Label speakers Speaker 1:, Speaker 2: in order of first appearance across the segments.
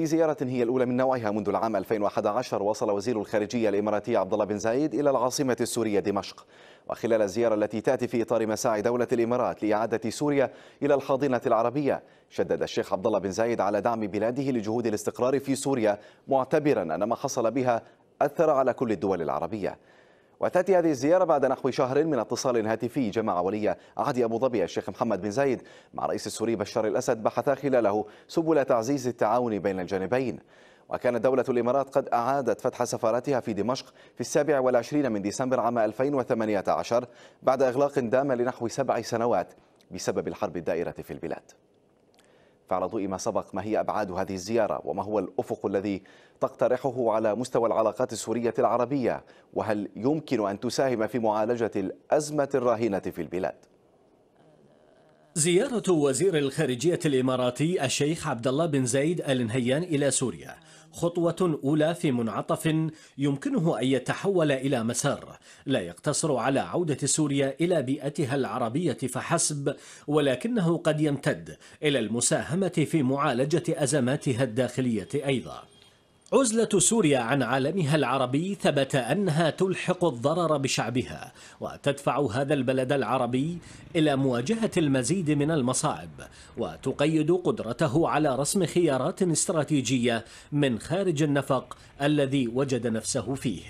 Speaker 1: في زيارة هي الأولى من نوعها منذ العام 2011 وصل وزير الخارجية الإماراتي عبد الله بن زايد إلى العاصمة السورية دمشق وخلال الزيارة التي تأتي في إطار مساعي دولة الإمارات لإعادة سوريا إلى الحاضنة العربية شدد الشيخ عبد الله بن زايد على دعم بلاده لجهود الاستقرار في سوريا معتبرا أن ما حصل بها أثر على كل الدول العربية وتأتي هذه الزيارة بعد نحو شهر من اتصال هاتفي جمع ولي عهد أبو ظبي الشيخ محمد بن زايد مع الرئيس السوري بشار الأسد بحثا خلاله سبل تعزيز التعاون بين الجانبين وكانت دولة الإمارات قد أعادت فتح سفارتها في دمشق في السابع والعشرين من ديسمبر عام 2018 بعد إغلاق دام لنحو سبع سنوات بسبب الحرب الدائرة في البلاد فعلى ضوء ما سبق ما هي أبعاد هذه الزيارة وما هو الأفق الذي تقترحه على مستوى العلاقات السورية العربية وهل يمكن أن تساهم في معالجة الأزمة الراهنة في البلاد؟
Speaker 2: زيارة وزير الخارجية الإماراتي الشيخ عبد الله بن زايد آل نهيان إلى سوريا خطوة أولى في منعطف يمكنه أن يتحول إلى مسار لا يقتصر على عودة سوريا إلى بيئتها العربية فحسب ولكنه قد يمتد إلى المساهمة في معالجة أزماتها الداخلية أيضاً عزلة سوريا عن عالمها العربي ثبت أنها تلحق الضرر بشعبها وتدفع هذا البلد العربي إلى مواجهة المزيد من المصاعب وتقيد قدرته على رسم خيارات استراتيجية من خارج النفق الذي وجد نفسه فيه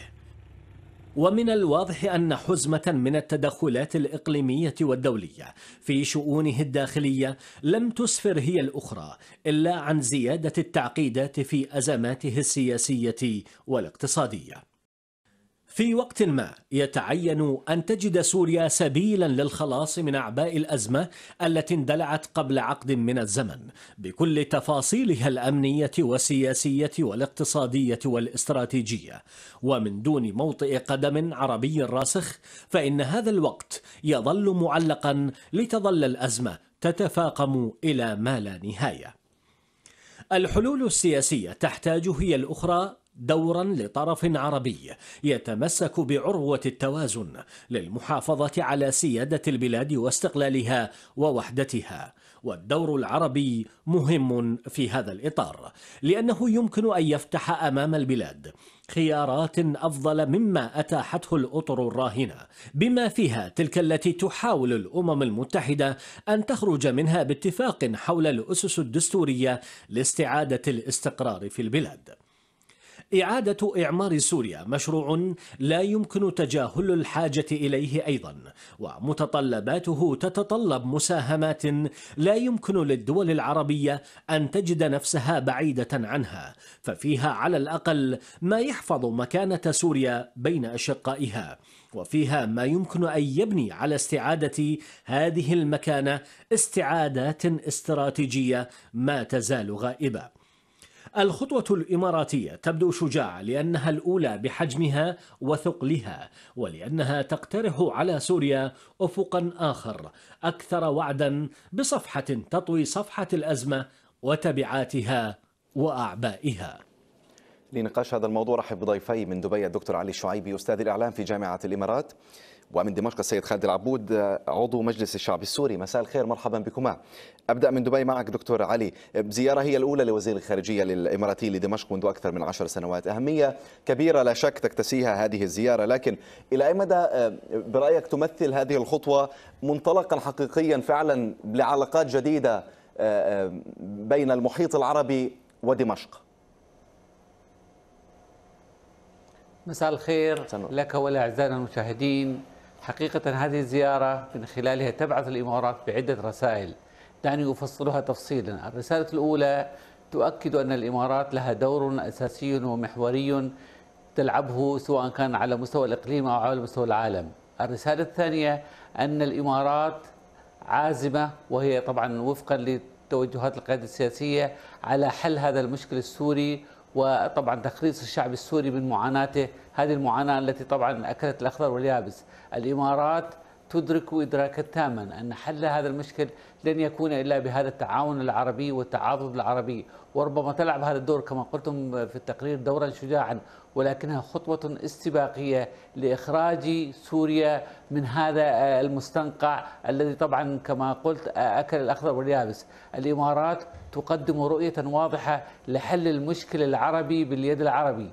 Speaker 2: ومن الواضح أن حزمة من التدخلات الإقليمية والدولية في شؤونه الداخلية لم تسفر هي الأخرى إلا عن زيادة التعقيدات في أزماته السياسية والاقتصادية في وقت ما يتعين أن تجد سوريا سبيلا للخلاص من أعباء الأزمة التي اندلعت قبل عقد من الزمن بكل تفاصيلها الأمنية والسياسية والاقتصادية والاستراتيجية ومن دون موطئ قدم عربي راسخ فإن هذا الوقت يظل معلقا لتظل الأزمة تتفاقم إلى ما لا نهاية الحلول السياسية تحتاج هي الأخرى دورا لطرف عربي يتمسك بعروة التوازن للمحافظة على سيادة البلاد واستقلالها ووحدتها والدور العربي مهم في هذا الإطار لأنه يمكن أن يفتح أمام البلاد خيارات أفضل مما أتاحته الأطر الراهنة بما فيها تلك التي تحاول الأمم المتحدة أن تخرج منها باتفاق حول الأسس الدستورية لاستعادة الاستقرار في البلاد إعادة إعمار سوريا مشروع لا يمكن تجاهل الحاجة إليه أيضا ومتطلباته تتطلب مساهمات لا يمكن للدول العربية أن تجد نفسها بعيدة عنها ففيها على الأقل ما يحفظ مكانة سوريا بين أشقائها وفيها ما يمكن أن يبني على استعادة هذه المكانة استعادات استراتيجية ما تزال غائبة الخطوة الإماراتية تبدو شجاعة لأنها الأولى بحجمها وثقلها ولأنها تقترح على سوريا أفقا آخر أكثر وعدا بصفحة تطوي صفحة الأزمة وتبعاتها وأعبائها
Speaker 1: لنقاش هذا الموضوع رحب بضيفي من دبي الدكتور علي الشعيبي أستاذ الإعلام في جامعة الإمارات ومن دمشق السيد خالد العبود عضو مجلس الشعب السوري مساء الخير مرحبا بكما أبدأ من دبي معك دكتور علي زيارة هي الأولى لوزير الخارجية الإماراتي لدمشق منذ أكثر من عشر سنوات أهمية كبيرة لا شك تكتسيها هذه الزيارة لكن إلى أي مدى آه، برأيك تمثل هذه الخطوة منطلقا حقيقيا فعلا لعلاقات جديدة آه، آه، بين المحيط العربي ودمشق
Speaker 3: مساء الخير لك ولأعزائنا المشاهدين حقيقة هذه الزيارة من خلالها تبعث الإمارات بعدة رسائل دعني أفصلها تفصيلا الرسالة الأولى تؤكد أن الإمارات لها دور أساسي ومحوري تلعبه سواء كان على مستوى الإقليم أو على مستوى العالم الرسالة الثانية أن الإمارات عازمة وهي طبعا وفقا لتوجهات القيادة السياسية على حل هذا المشكل السوري وطبعا تخليص الشعب السوري من معاناته هذه المعاناة التي طبعا أكلت الأخضر واليابس الإمارات تدرك إدراكا تاما أن حل هذا المشكل لن يكون إلا بهذا التعاون العربي والتعاضد العربي وربما تلعب هذا الدور كما قلتم في التقرير دورا شجاعا ولكنها خطوة استباقية لإخراج سوريا من هذا المستنقع الذي طبعا كما قلت أكل الأخضر واليابس الإمارات تقدم رؤية واضحة لحل المشكل العربي باليد العربي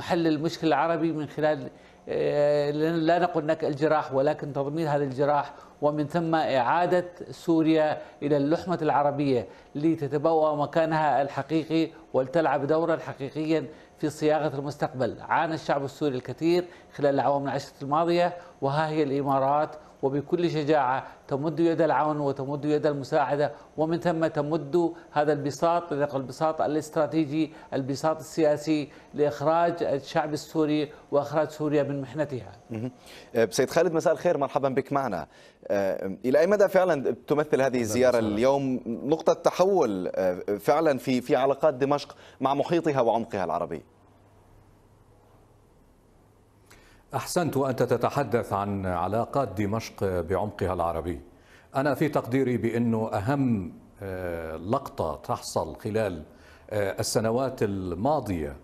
Speaker 3: حل المشكل العربي من خلال لا نقول لك الجراح ولكن تضمين هذا الجراح ومن ثم إعادة سوريا إلى اللحمة العربية لتتبوأ مكانها الحقيقي ولتلعب دورا حقيقيا في صياغة المستقبل عانى الشعب السوري الكثير خلال العوام العشرة الماضية وها هي الإمارات وبكل شجاعة تمد يد العون وتمد يد المساعدة ومن ثم تمد هذا البساط البساط الاستراتيجي البساط السياسي لإخراج الشعب السوري وإخراج سوريا من محنتها
Speaker 1: أه، سيد خالد مساء الخير مرحبا بك معنا أه، إلى أي مدى فعلا تمثل هذه الزيارة اليوم نقطة تحول أه، فعلا في في علاقات دمشق مع محيطها وعمقها العربي
Speaker 4: أحسنت وأنت تتحدث عن علاقات دمشق بعمقها العربي أنا في تقديري بأنه أهم آه، لقطة تحصل خلال آه، السنوات الماضية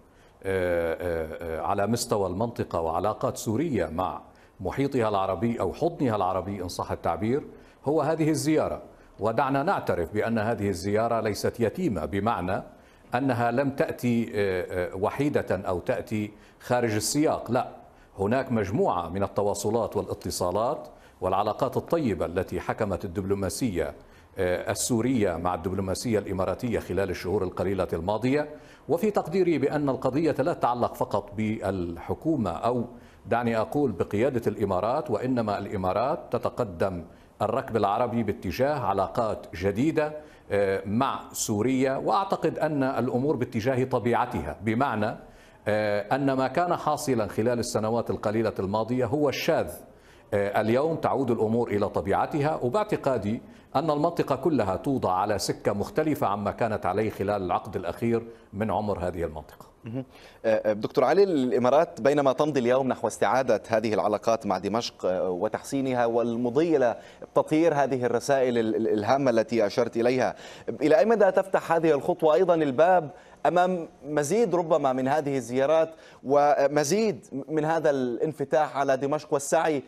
Speaker 4: آه، على مستوى المنطقة وعلاقات سوريا مع محيطها العربي أو حضنها العربي إن صح التعبير هو هذه الزيارة ودعنا نعترف بأن هذه الزيارة ليست يتيمة بمعنى أنها لم تأتي وحيدة أو تأتي خارج السياق لا هناك مجموعة من التواصلات والاتصالات والعلاقات الطيبة التي حكمت الدبلوماسية آه، السورية مع الدبلوماسية الإماراتية خلال الشهور القليلة الماضية وفي تقديري بأن القضية لا تتعلق فقط بالحكومة أو دعني أقول بقيادة الإمارات وإنما الإمارات تتقدم الركب العربي باتجاه علاقات جديدة آه، مع سوريا وأعتقد أن الأمور باتجاه طبيعتها بمعنى آه، أن ما كان حاصلا خلال السنوات القليلة الماضية هو الشاذ آه، اليوم تعود الأمور إلى طبيعتها وباعتقادي أن المنطقة كلها
Speaker 1: توضع على سكة مختلفة عما كانت عليه خلال العقد الأخير من عمر هذه المنطقة آه، آه، دكتور علي الامارات بينما تمضي اليوم نحو استعاده هذه العلاقات مع دمشق آه، وتحسينها والمضي الى تطهير هذه الرسائل الهامه التي اشرت اليها، الى اي مدى تفتح هذه الخطوه ايضا الباب امام مزيد ربما من هذه الزيارات ومزيد من هذا الانفتاح على دمشق والسعي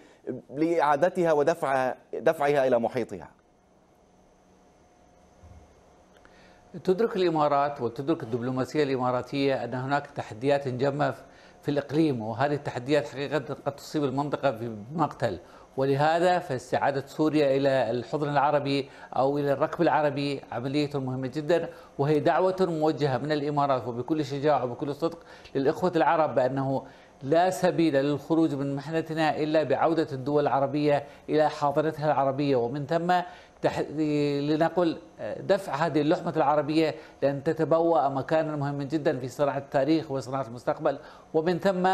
Speaker 1: لاعادتها ودفعها دفعها الى محيطها؟
Speaker 3: تدرك الامارات وتدرك الدبلوماسيه الاماراتيه ان هناك تحديات جمه في الاقليم وهذه التحديات حقيقه قد تصيب المنطقه بمقتل ولهذا فاستعادة سوريا إلى الحضن العربي أو إلى الركب العربي عملية مهمة جدا وهي دعوة موجهة من الإمارات وبكل شجاعة وبكل صدق للإخوة العرب بأنه لا سبيل للخروج من محنتنا إلا بعودة الدول العربية إلى حاضنتها العربية ومن ثم تح... لنقل آه، دفع هذه اللحمة العربية لأن تتبوأ مكانا مهما جدا في صناعة التاريخ وصناعة المستقبل ومن ثم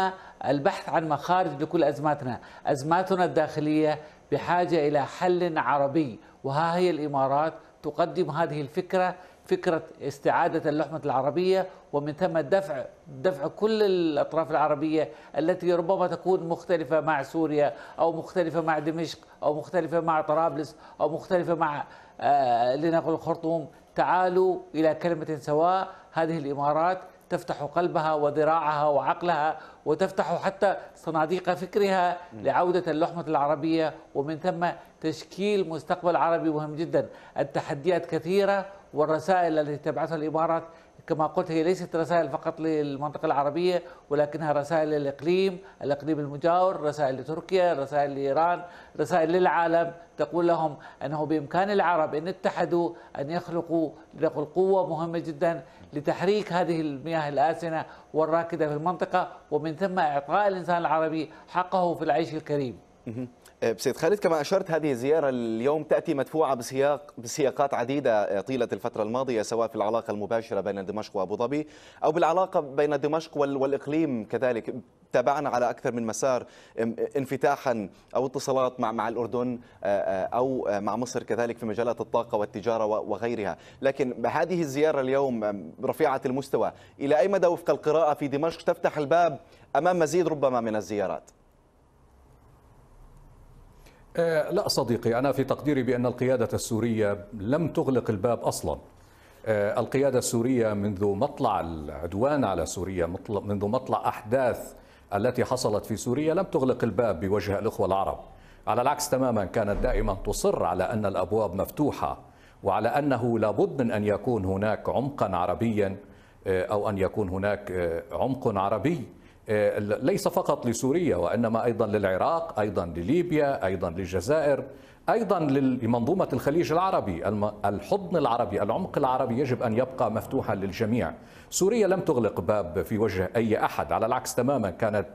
Speaker 3: البحث عن مخارج لكل أزماتنا أزماتنا الداخلية بحاجة إلى حل عربي وها هي الإمارات تقدم هذه الفكرة فكرة استعادة اللحمة العربية ومن ثم دفع دفع كل الأطراف العربية التي ربما تكون مختلفة مع سوريا أو مختلفة مع دمشق أو مختلفة مع طرابلس أو مختلفة مع آه، لنقل الخرطوم تعالوا إلى كلمة سواء هذه الإمارات تفتح قلبها وذراعها وعقلها وتفتح حتى صناديق فكرها لعودة اللحمة العربية ومن ثم تشكيل مستقبل عربي مهم جدا التحديات كثيرة والرسائل التي تبعثها الإمارات كما قلت هي ليست رسائل فقط للمنطقة العربية ولكنها رسائل للإقليم الإقليم المجاور رسائل لتركيا رسائل لإيران رسائل للعالم تقول لهم أنه بإمكان العرب أن اتحدوا أن يخلقوا لنقل قوة مهمة جدا لتحريك هذه المياه الآسنة والراكدة في المنطقة ومن ثم إعطاء الإنسان العربي حقه في العيش الكريم
Speaker 1: آه، سيد خالد كما أشرت هذه الزيارة اليوم تأتي مدفوعة بسياق بسياقات عديدة آه، طيلة الفترة الماضية سواء في العلاقة المباشرة بين دمشق وأبو ظبي أو بالعلاقة بين دمشق والإقليم كذلك تابعنا على أكثر من مسار انفتاحا أو اتصالات مع مع الأردن آه، أو مع مصر كذلك في مجالات الطاقة والتجارة وغيرها لكن هذه الزيارة اليوم رفيعة المستوى إلى أي مدى وفق القراءة في دمشق تفتح الباب أمام مزيد ربما من الزيارات
Speaker 4: آه، لا صديقي أنا في تقديري بأن القيادة السورية لم تغلق الباب أصلا آه، القيادة السورية منذ مطلع العدوان على سوريا منذ مطلع أحداث التي حصلت في سوريا لم تغلق الباب بوجه الإخوة العرب على العكس تماما كانت دائما تصر على أن الأبواب مفتوحة وعلى أنه لابد من أن يكون هناك عمقا عربيا آه، أو أن يكون هناك عمق عربي آه، ليس فقط لسوريا وانما ايضا للعراق ايضا لليبيا ايضا للجزائر ايضا لمنظومه الخليج العربي الحضن العربي العمق العربي يجب ان يبقى مفتوحا للجميع سوريا لم تغلق باب في وجه اي احد على العكس تماما كانت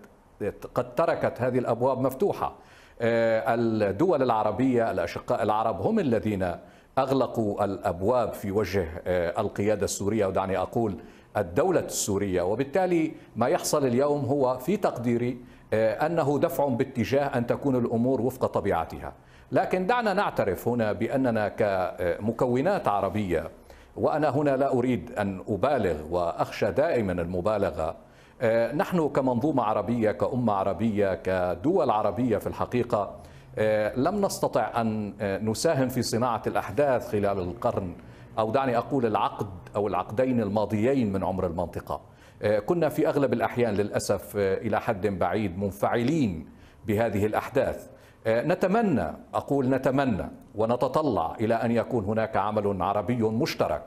Speaker 4: قد تركت هذه الابواب مفتوحه آه، الدول العربيه الاشقاء العرب هم الذين اغلقوا الابواب في وجه آه، القياده السوريه ودعني اقول الدولة السورية وبالتالي ما يحصل اليوم هو في تقديري آه، أنه دفع باتجاه أن تكون الأمور وفق طبيعتها لكن دعنا نعترف هنا بأننا كمكونات عربية وأنا هنا لا أريد أن أبالغ وأخشى دائما المبالغة آه، نحن كمنظومة عربية كأمة عربية كدول عربية في الحقيقة آه، لم نستطع أن نساهم في صناعة الأحداث خلال القرن أو دعني أقول العقد أو العقدين الماضيين من عمر المنطقة آه، كنا في أغلب الأحيان للأسف آه، إلى حد بعيد منفعلين بهذه الأحداث آه، نتمنى أقول نتمنى ونتطلع إلى أن يكون هناك عمل عربي مشترك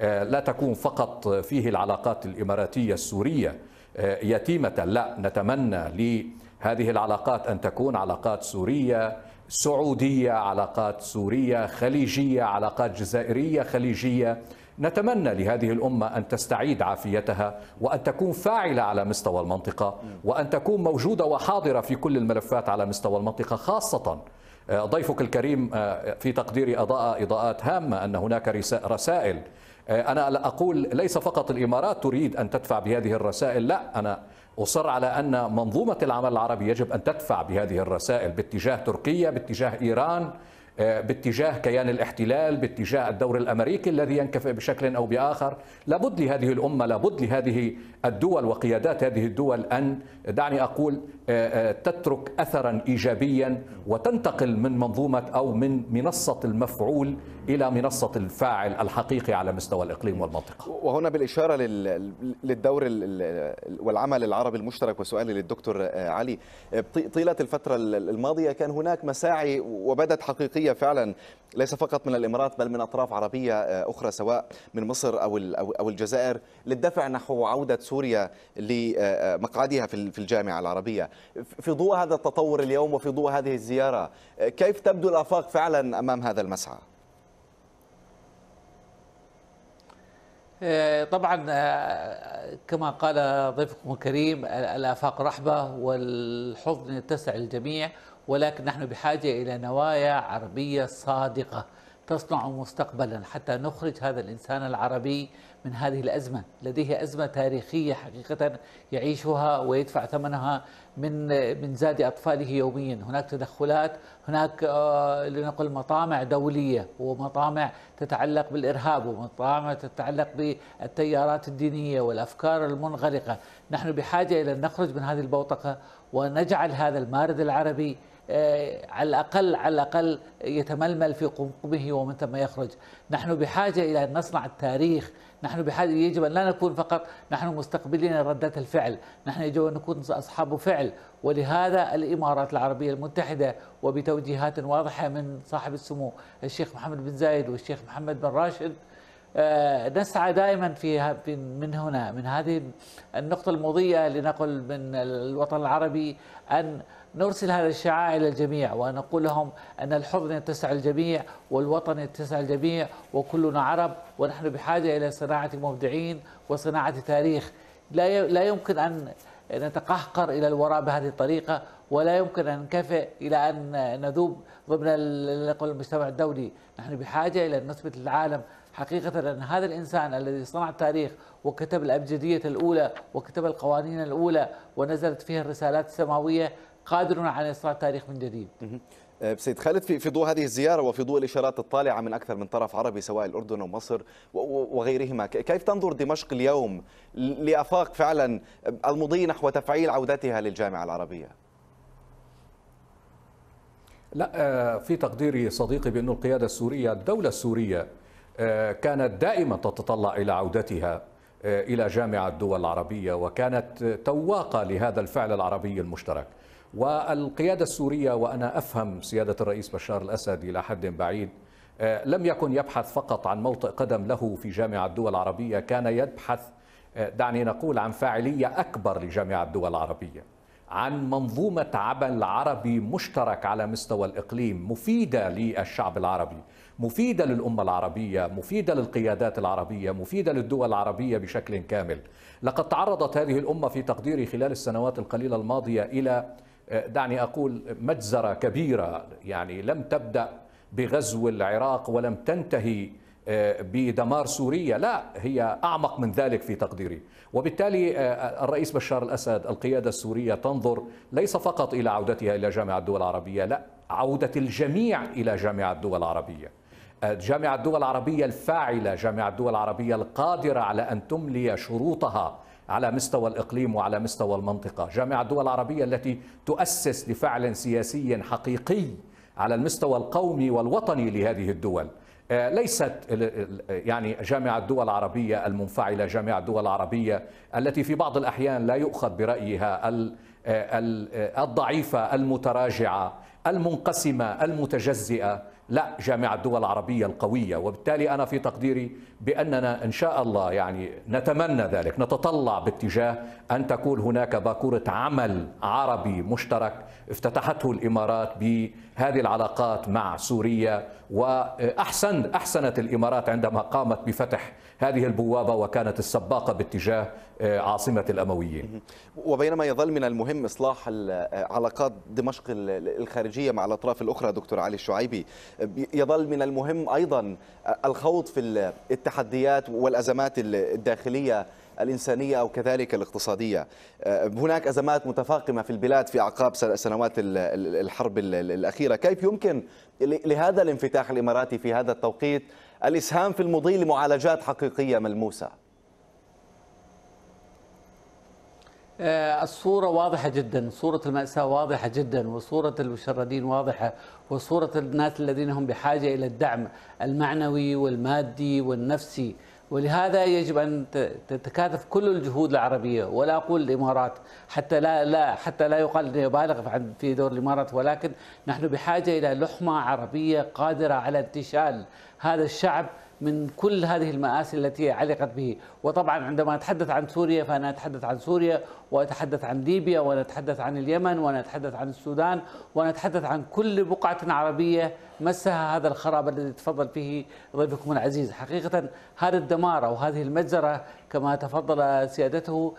Speaker 4: لا تكون فقط فيه العلاقات الإماراتية السورية يتيمة لا نتمنى لهذه العلاقات أن تكون علاقات سورية سعودية علاقات سورية خليجية علاقات جزائرية خليجية نتمنى لهذه الأمة أن تستعيد عافيتها وأن تكون فاعلة على مستوى المنطقة وأن تكون موجودة وحاضرة في كل الملفات على مستوى المنطقة خاصة آه، ضيفك الكريم آه، في تقديري أضاء إضاءات هامة أن هناك رسائل آه، أنا أقول ليس فقط الإمارات تريد أن تدفع بهذه الرسائل لا أنا أصر على أن منظومة العمل العربي يجب أن تدفع بهذه الرسائل باتجاه تركيا باتجاه إيران آه، باتجاه كيان الاحتلال باتجاه الدور الامريكي الذي ينكفئ بشكل او باخر لابد لهذه الامه لابد لهذه الدول وقيادات هذه الدول ان دعني اقول آه، آه، تترك اثرا ايجابيا وتنتقل من منظومه او من منصه المفعول الى منصه الفاعل الحقيقي على مستوى الاقليم والمنطقه.
Speaker 1: وهنا بالاشاره للدور والعمل العربي المشترك وسؤالي للدكتور علي طيله الفتره الماضيه كان هناك مساعي وبدت حقيقيه عربية فعلا ليس فقط من الامارات بل من اطراف عربيه آه، اخرى سواء من مصر او او الجزائر للدفع نحو عوده سوريا لمقعدها آه، آه، في الجامعه العربيه في ضوء هذا التطور اليوم وفي ضوء هذه الزياره كيف تبدو الافاق فعلا امام هذا المسعى
Speaker 3: آه، طبعا آه، كما قال ضيفكم الكريم الافاق رحبه والحضن يتسع للجميع ولكن نحن بحاجه الى نوايا عربيه صادقه تصنع مستقبلا حتى نخرج هذا الإنسان العربي من هذه الأزمة لديه أزمة تاريخية حقيقة يعيشها ويدفع ثمنها من من زاد أطفاله يوميا هناك تدخلات هناك آه، لنقل مطامع دولية ومطامع تتعلق بالإرهاب ومطامع تتعلق بالتيارات الدينية والأفكار المنغلقة نحن بحاجة إلى أن نخرج من هذه البوتقة ونجعل هذا المارد العربي آه، على الأقل على الأقل يتململ في قمقمه ومن ثم يخرج نحن بحاجة إلى أن نصنع التاريخ نحن بحاجة يجب أن لا نكون فقط نحن مستقبلين ردات الفعل نحن يجب أن نكون أصحاب فعل ولهذا الإمارات العربية المتحدة وبتوجيهات واضحة من صاحب السمو الشيخ محمد بن زايد والشيخ محمد بن راشد آه، نسعى دائما في من هنا من هذه النقطة المضيئة لنقل من الوطن العربي أن نرسل هذا الشعاع إلى الجميع ونقول لهم أن الحضن يتسع الجميع والوطن يتسع الجميع وكلنا عرب ونحن بحاجة إلى صناعة مبدعين وصناعة تاريخ لا لا يمكن أن نتقهقر إلى الوراء بهذه الطريقة ولا يمكن أن نكافئ إلى أن نذوب ضمن المجتمع الدولي نحن بحاجة إلى أن نثبت للعالم حقيقة أن هذا الإنسان الذي صنع التاريخ وكتب الأبجدية الأولى وكتب القوانين الأولى ونزلت فيها الرسالات السماوية قادر على إصلاح تاريخ من جديد
Speaker 1: أه، سيد خالد في في ضوء هذه الزياره وفي ضوء الاشارات الطالعه من اكثر من طرف عربي سواء الاردن ومصر وغيرهما، كيف تنظر دمشق اليوم لافاق فعلا المضي نحو تفعيل عودتها للجامعه العربيه؟
Speaker 4: لا أه، في تقديري صديقي بأن القيادة السورية الدولة السورية أه، كانت دائما تتطلع إلى عودتها إلى جامعة الدول العربية وكانت تواقة لهذا الفعل العربي المشترك والقيادة السورية وأنا أفهم سيادة الرئيس بشار الأسد إلى حد بعيد آه، لم يكن يبحث فقط عن موطئ قدم له في جامعة الدول العربية كان يبحث آه، دعني نقول عن فاعلية أكبر لجامعة الدول العربية عن منظومة عمل عربي مشترك على مستوى الإقليم مفيدة للشعب العربي مفيدة للأمة العربية مفيدة للقيادات العربية مفيدة للدول العربية بشكل كامل لقد تعرضت هذه الأمة في تقديري خلال السنوات القليلة الماضية إلى آه، دعني أقول مجزرة كبيرة يعني لم تبدأ بغزو العراق ولم تنتهي آه، بدمار سوريا لا هي أعمق من ذلك في تقديري وبالتالي آه، الرئيس بشار الأسد القيادة السورية تنظر ليس فقط إلى عودتها إلى جامعة الدول العربية لا عودة الجميع إلى جامعة الدول العربية جامعة الدول العربية الفاعلة جامعة الدول العربية القادرة على أن تملي شروطها على مستوى الإقليم وعلى مستوى المنطقة جامعة الدول العربية التي تؤسس لفعل سياسي حقيقي على المستوى القومي والوطني لهذه الدول آه، ليست يعني جامعة الدول العربية المنفعلة جامعة الدول العربية التي في بعض الأحيان لا يؤخذ برأيها آه، آه، الضعيفة المتراجعة المنقسمة المتجزئة لا جامعة الدول العربية القوية وبالتالي أنا في تقديري بأننا إن شاء الله يعني نتمنى ذلك نتطلع باتجاه أن تكون هناك باكورة عمل عربي مشترك افتتحته الإمارات بهذه العلاقات مع سوريا وأحسن أحسنت الإمارات عندما قامت بفتح هذه البوابة وكانت السباقة باتجاه آه، عاصمة
Speaker 1: الأمويين وبينما يظل من المهم إصلاح آه، علاقات دمشق الخارجية مع الأطراف الأخرى دكتور علي الشعيبي يظل من المهم أيضا آه، الخوض في التحديات والأزمات الداخلية الإنسانية أو كذلك الاقتصادية آه، هناك أزمات متفاقمة في البلاد في أعقاب سنوات الحرب الأخيرة كيف يمكن لهذا الانفتاح الإماراتي في هذا التوقيت الإسهام في المضي لمعالجات حقيقية ملموسة
Speaker 3: آه، الصورة واضحة جدا صورة المأساة واضحة جدا وصورة المشردين واضحة وصورة الناس الذين هم بحاجة إلى الدعم المعنوي والمادي والنفسي ولهذا يجب ان تتكاتف كل الجهود العربيه ولا اقول الامارات حتى لا لا حتى لا يقال اني ابالغ في دور الامارات ولكن نحن بحاجه الى لحمه عربيه قادره على انتشال هذا الشعب من كل هذه المآسي التي علقت به وطبعا عندما أتحدث عن سوريا فأنا أتحدث عن سوريا وأتحدث عن ليبيا ونتحدث عن اليمن ونتحدث عن السودان ونتحدث عن كل بقعة عربية مسها هذا الخراب الذي تفضل فيه ضيفكم العزيز حقيقة هذا الدمار أو هذه المجزرة كما تفضل سيادته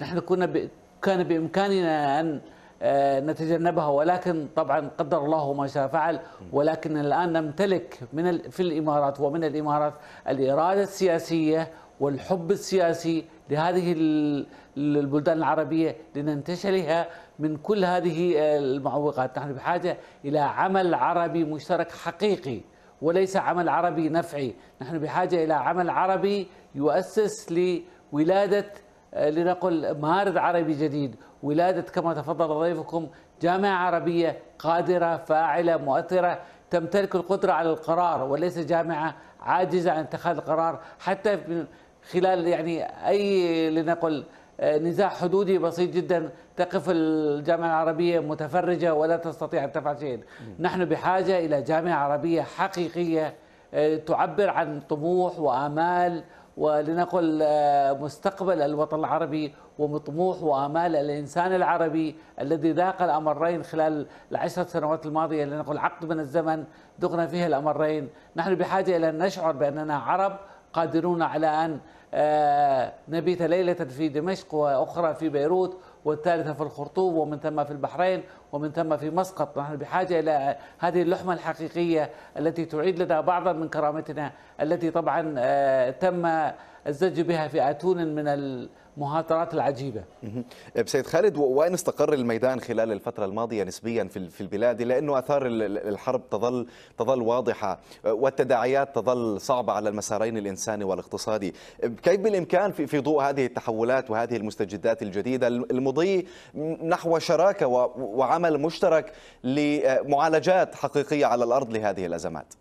Speaker 3: نحن كنا ب... كان بإمكاننا أن آه، نتجنبها ولكن طبعا قدر الله ما شاء فعل ولكن الآن نمتلك من في الإمارات ومن الإمارات الإرادة السياسية والحب السياسي لهذه البلدان العربية لننتشلها من كل هذه آه، المعوقات نحن بحاجة إلى عمل عربي مشترك حقيقي وليس عمل عربي نفعي نحن بحاجة إلى عمل عربي يؤسس لولادة آه، لنقل معارض عربي جديد ولادة كما تفضل ضيفكم جامعة عربية قادرة فاعلة مؤثرة تمتلك القدرة على القرار وليس جامعة عاجزة عن اتخاذ القرار حتى خلال يعني أي لنقل آه، نزاع حدودي بسيط جدا تقف الجامعة العربية متفرجة ولا تستطيع أن تفعل شيء نحن بحاجة إلى جامعة عربية حقيقية آه، تعبر عن طموح وآمال ولنقل آه، مستقبل الوطن العربي ومطموح وامال الانسان العربي الذي ذاق الامرين خلال العشر سنوات الماضيه لنقل عقد من الزمن ذقنا فيه الامرين، نحن بحاجه الى ان نشعر باننا عرب قادرون على ان آه، نبيت ليله في دمشق واخرى في بيروت والثالثة في الخرطوم ومن ثم في البحرين ومن ثم في مسقط نحن بحاجة إلى هذه اللحمة الحقيقية التي تعيد لنا بعضا من كرامتنا التي طبعا آه، تم الزج بها في آتون من مهاترات العجيبة
Speaker 1: أه، سيد خالد وين استقر الميدان خلال الفترة الماضية نسبيا في البلاد لأنه أثار الحرب تظل, تظل واضحة أه، والتداعيات تظل صعبة على المسارين الإنساني والاقتصادي أه، كيف بالإمكان في ضوء هذه التحولات وهذه المستجدات الجديدة المضي نحو شراكة وعمل مشترك لمعالجات حقيقية على الأرض لهذه الأزمات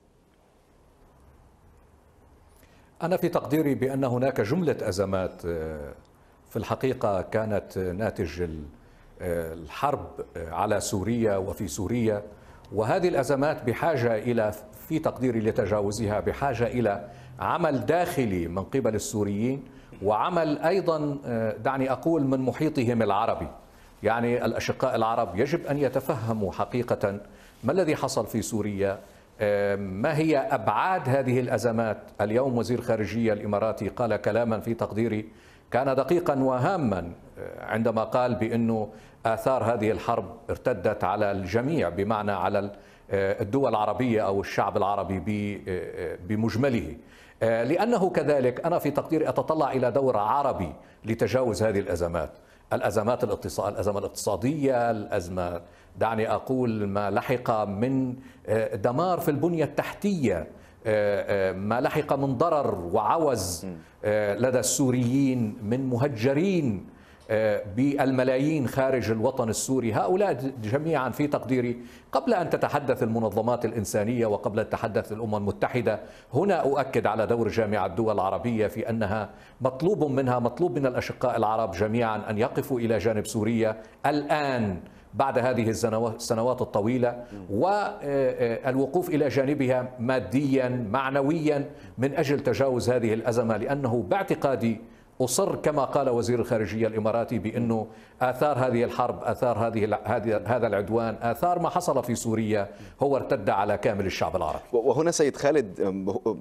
Speaker 4: أنا في تقديري بأن هناك جملة أزمات في الحقيقة كانت ناتج الحرب على سوريا وفي سوريا وهذه الأزمات بحاجة إلى في تقديري لتجاوزها بحاجة إلى عمل داخلي من قبل السوريين وعمل أيضا آه، دعني أقول من محيطهم العربي يعني الأشقاء العرب يجب أن يتفهموا حقيقة ما الذي حصل في سوريا آه، ما هي أبعاد هذه الأزمات اليوم وزير خارجية الإماراتي قال كلاما في تقديري كان دقيقا وهاما آه، عندما قال بانه اثار هذه الحرب ارتدت على الجميع بمعنى على آه، الدول العربيه او الشعب العربي آه، بمجمله لانه كذلك انا في تقديري اتطلع الى دور عربي لتجاوز هذه الازمات الازمات الاقتصاد الازمه الاقتصاديه الازمه دعني اقول ما لحق من دمار في البنيه التحتيه آه، آه، ما لحق من ضرر وعوز آه، لدى السوريين من مهجرين بالملايين خارج الوطن السوري هؤلاء جميعا في تقديري قبل أن تتحدث المنظمات الإنسانية وقبل أن تتحدث الأمم المتحدة هنا أؤكد على دور جامعة الدول العربية في أنها مطلوب منها مطلوب من الأشقاء العرب جميعا أن يقفوا إلى جانب سوريا الآن بعد هذه السنوات الطويلة والوقوف آه، آه، إلى جانبها ماديا معنويا من أجل تجاوز هذه الأزمة لأنه باعتقادي اصر كما قال وزير الخارجيه الاماراتي بانه اثار هذه الحرب، اثار هذه هذا العدوان، اثار ما حصل في سوريا هو ارتد على كامل الشعب العربي.
Speaker 1: وهنا سيد خالد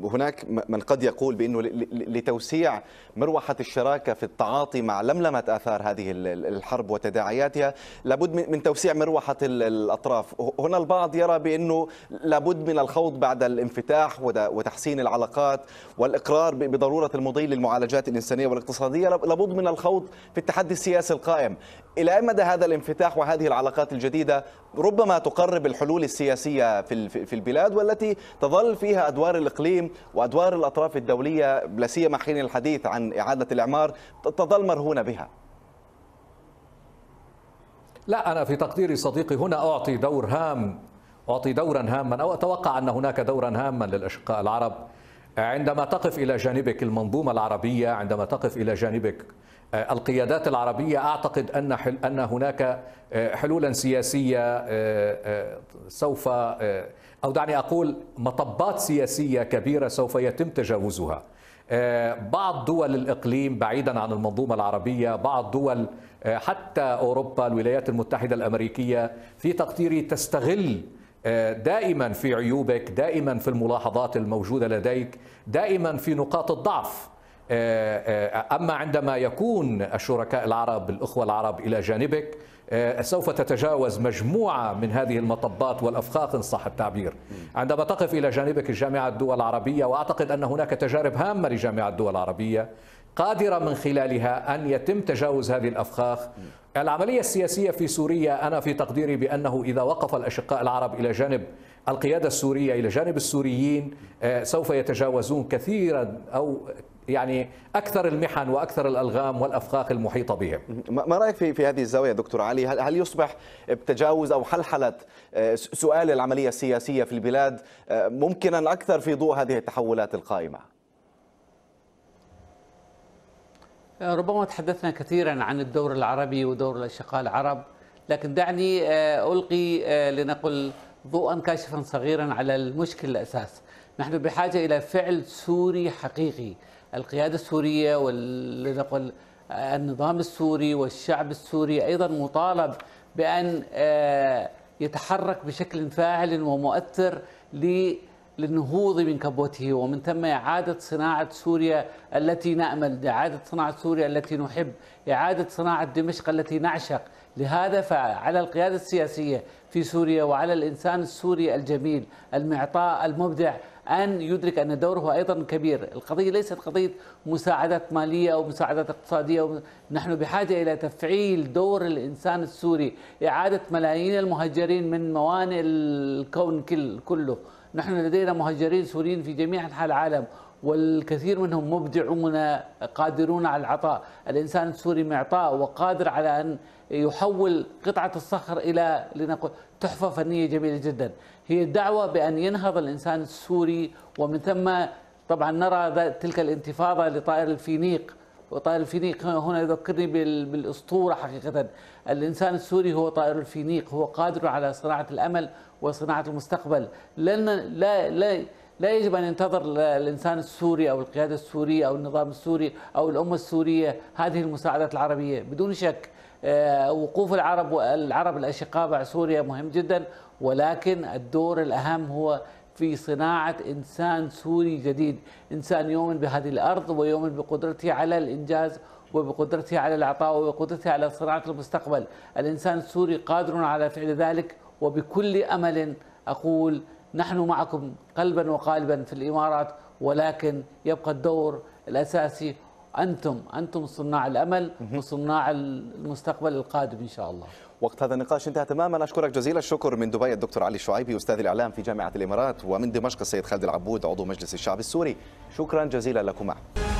Speaker 1: هناك من قد يقول بانه لتوسيع مروحه الشراكه في التعاطي مع لملمه اثار هذه الحرب وتداعياتها لابد من توسيع مروحه الاطراف، هنا البعض يرى بانه لابد من الخوض بعد الانفتاح وتحسين العلاقات والاقرار بضروره المضي للمعالجات الانسانيه والاقتصاديه الاقتصادية لابد من الخوض في التحدي السياسي القائم إلى أي مدى هذا الانفتاح وهذه العلاقات الجديدة ربما تقرب الحلول السياسية في البلاد والتي تظل فيها أدوار الإقليم وأدوار الأطراف الدولية لا سيما حين الحديث عن إعادة الإعمار تظل مرهونة بها
Speaker 4: لا أنا في تقديري صديقي هنا أعطي دور هام أعطي دورا هاما أو أتوقع أن هناك دورا هاما للأشقاء العرب عندما تقف إلى جانبك المنظومة العربية عندما تقف إلى جانبك آه، القيادات العربية أعتقد أن أن هناك آه، حلولا سياسية آه، سوف أو دعني أقول مطبات سياسية كبيرة سوف يتم تجاوزها بعض دول الإقليم بعيدا عن المنظومة العربية بعض دول حتى أوروبا الولايات المتحدة الأمريكية في تقديري تستغل آه، دائما في عيوبك دائما في الملاحظات الموجوده لديك دائما في نقاط الضعف آه، آه، اما عندما يكون الشركاء العرب الاخوه العرب الى جانبك سوف تتجاوز مجموعه من هذه المطبات والافخاخ ان صح التعبير عندما تقف الى جانبك الجامعه الدول العربيه واعتقد ان هناك تجارب هامه لجامعه الدول العربيه قادره من خلالها ان يتم تجاوز هذه الافخاخ العملية السياسية في سوريا أنا في تقديري بأنه إذا وقف الأشقاء العرب إلى جانب القيادة السورية إلى جانب السوريين آه، سوف يتجاوزون كثيرا
Speaker 1: أو يعني اكثر المحن واكثر الالغام والافخاخ المحيطه بهم. ما رايك في في هذه الزاويه دكتور علي؟ هل يصبح بتجاوز او حلحله آه، سؤال العمليه السياسيه في البلاد آه، ممكنا اكثر في ضوء هذه التحولات القائمه؟
Speaker 3: ربما تحدثنا كثيرا عن الدور العربي ودور الاشقاء العرب لكن دعني آه، القي آه، لنقل ضوءا كاشفا صغيرا على المشكل الاساس نحن بحاجه الى فعل سوري حقيقي القياده السوريه ولنقل آه، النظام السوري والشعب السوري ايضا مطالب بان يتحرك بشكل فاعل ومؤثر ل للنهوض من كبوته ومن ثم إعادة صناعة سوريا التي نأمل إعادة صناعة سوريا التي نحب إعادة صناعة دمشق التي نعشق لهذا فعلى القيادة السياسية في سوريا وعلى الإنسان السوري الجميل المعطاء المبدع أن يدرك أن دوره أيضا كبير القضية ليست قضية مساعدات مالية أو مساعدات اقتصادية نحن بحاجة إلى تفعيل دور الإنسان السوري إعادة ملايين المهجرين من موانئ الكون كله نحن لدينا مهجرين سوريين في جميع أنحاء العالم والكثير منهم مبدعون قادرون على العطاء الإنسان السوري معطاء وقادر على أن يحول قطعة الصخر إلى لنقول تحفة فنية جميلة جدا هي الدعوة بأن ينهض الإنسان السوري ومن ثم طبعا نرى تلك الانتفاضة لطائر الفينيق وطائر الفينيق هنا يذكرني بالاسطوره حقيقه الانسان السوري هو طائر الفينيق هو قادر على صناعه الامل وصناعه المستقبل لن لا لا لا يجب ان ينتظر الانسان السوري او القياده السوريه او النظام السوري او الامه السوريه هذه المساعدات العربيه بدون شك آه، وقوف العرب العرب الاشقاء مع سوريا مهم جدا ولكن الدور الاهم هو في صناعة إنسان سوري جديد إنسان يؤمن بهذه الأرض ويؤمن بقدرته على الإنجاز وبقدرته على العطاء وبقدرته على صناعة المستقبل الإنسان السوري قادر على فعل ذلك وبكل أمل أقول نحن معكم قلبا وقالبا في الإمارات ولكن يبقى الدور الأساسي أنتم أنتم صناع الأمل وصناع المستقبل القادم إن شاء الله
Speaker 1: وقت هذا النقاش انتهى تماما أشكرك جزيل الشكر من دبي الدكتور علي الشعيبي أستاذ الإعلام في جامعة الإمارات ومن دمشق السيد خالد العبود عضو مجلس الشعب السوري شكرا جزيلا لكما